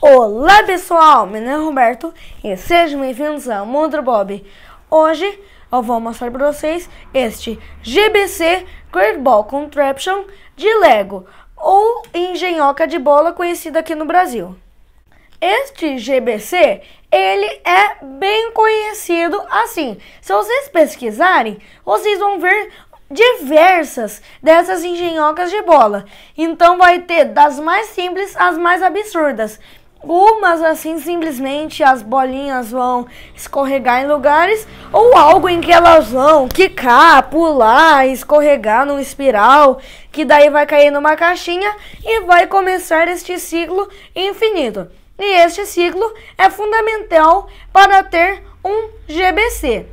Olá pessoal, meu nome é Roberto e sejam bem-vindos ao Mundo Bob. Hoje eu vou mostrar para vocês este GBC Great Ball Contraption de Lego, ou engenhoca de bola conhecida aqui no Brasil. Este GBC, ele é bem conhecido assim. Se vocês pesquisarem, vocês vão ver diversas dessas engenhocas de bola. Então vai ter das mais simples às mais absurdas. Umas assim simplesmente as bolinhas vão escorregar em lugares ou algo em que elas vão quicar, pular, escorregar num espiral, que daí vai cair numa caixinha e vai começar este ciclo infinito. E este ciclo é fundamental para ter um GBC.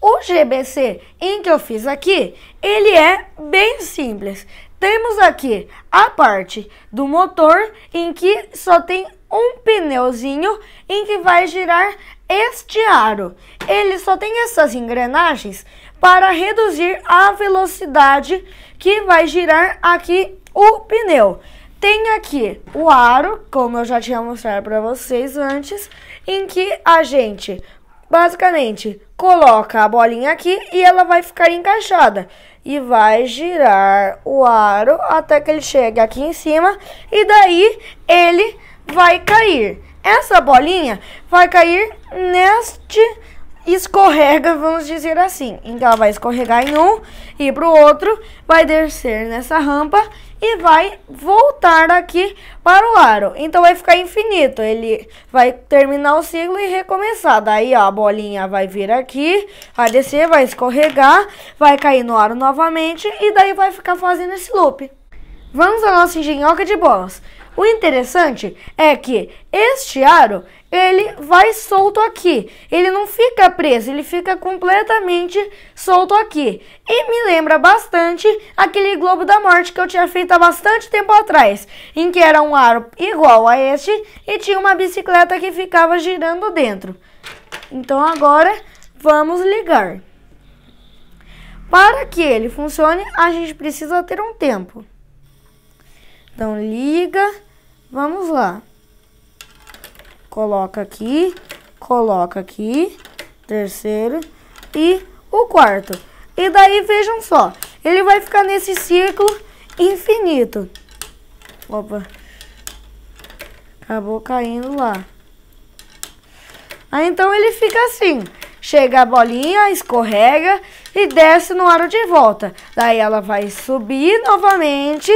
O GBC em que eu fiz aqui, ele é bem simples. Temos aqui a parte do motor em que só tem um pneuzinho em que vai girar este aro. Ele só tem essas engrenagens para reduzir a velocidade que vai girar aqui o pneu. Tem aqui o aro, como eu já tinha mostrado para vocês antes, em que a gente Basicamente, coloca a bolinha aqui e ela vai ficar encaixada e vai girar o aro até que ele chegue aqui em cima e daí ele vai cair. Essa bolinha vai cair neste escorrega, vamos dizer assim. Então ela vai escorregar em um, e para o outro, vai descer nessa rampa e vai voltar aqui para o aro. Então vai ficar infinito, ele vai terminar o ciclo e recomeçar. Daí ó, a bolinha vai vir aqui, vai descer, vai escorregar, vai cair no aro novamente e daí vai ficar fazendo esse loop. Vamos à nossa engenhoca de bolas. O interessante é que este aro ele vai solto aqui. Ele não fica preso, ele fica completamente solto aqui. E me lembra bastante aquele Globo da Morte que eu tinha feito há bastante tempo atrás, em que era um aro igual a este e tinha uma bicicleta que ficava girando dentro. Então agora vamos ligar. Para que ele funcione, a gente precisa ter um tempo. Então liga, vamos lá. Coloca aqui, coloca aqui, terceiro e o quarto. E daí, vejam só, ele vai ficar nesse círculo infinito. Opa. Acabou caindo lá. Aí, então, ele fica assim. Chega a bolinha, escorrega e desce no aro de volta. Daí ela vai subir novamente,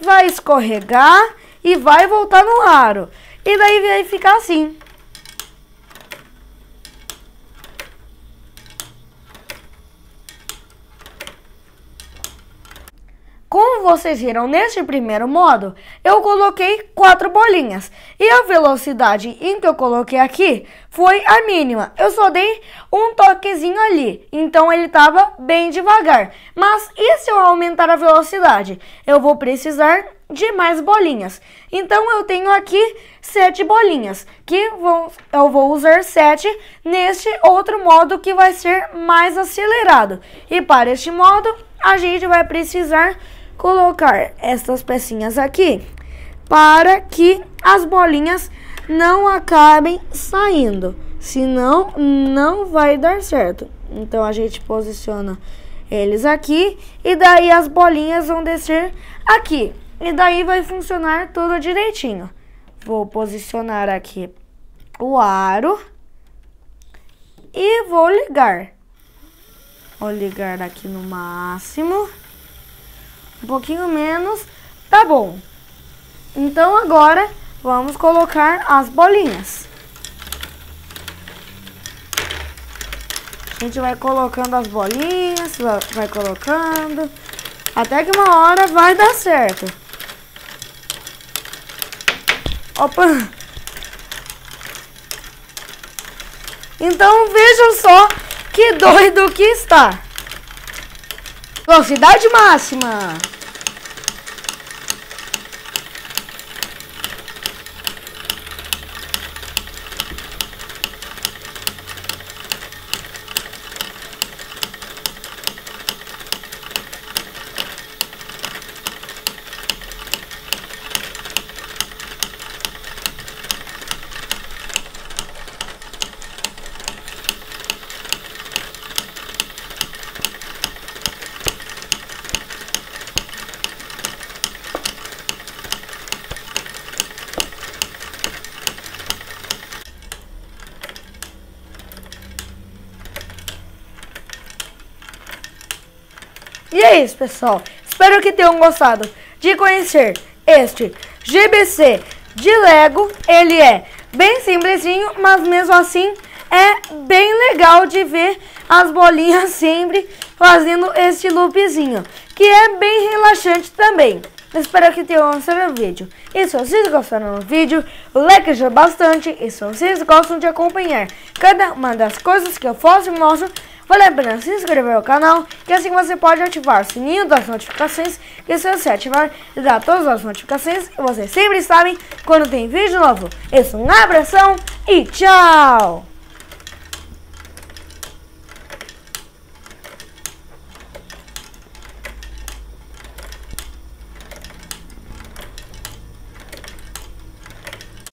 vai escorregar e vai voltar no aro. E daí vai ficar assim. vocês viram neste primeiro modo, eu coloquei quatro bolinhas e a velocidade em que eu coloquei aqui foi a mínima. Eu só dei um toquezinho ali, então ele estava bem devagar. Mas e se eu aumentar a velocidade? Eu vou precisar de mais bolinhas. Então eu tenho aqui sete bolinhas, que vou eu vou usar sete neste outro modo que vai ser mais acelerado. E para este modo, a gente vai precisar colocar estas pecinhas aqui para que as bolinhas não acabem saindo. Senão, não vai dar certo. Então, a gente posiciona eles aqui e daí as bolinhas vão descer aqui. E daí vai funcionar tudo direitinho. Vou posicionar aqui o aro e vou ligar. Vou ligar aqui no máximo um pouquinho menos, tá bom. Então agora vamos colocar as bolinhas. A gente vai colocando as bolinhas, vai colocando, até que uma hora vai dar certo. Opa! Então vejam só que doido que está. Velocidade máxima. E é isso, pessoal. Espero que tenham gostado de conhecer este GBC de Lego. Ele é bem simplesinho, mas mesmo assim é bem legal de ver as bolinhas sempre fazendo este loopzinho, que é bem relaxante também. Espero que tenham gostado do vídeo. E se vocês gostaram do vídeo, o like já bastante. E se vocês gostam de acompanhar cada uma das coisas que eu faço e mostro, vale a pena se inscrever no canal. E assim você pode ativar o sininho das notificações. Que se você ativar, dá todas as notificações. E vocês sempre sabem quando tem vídeo novo. Isso, um abração e tchau!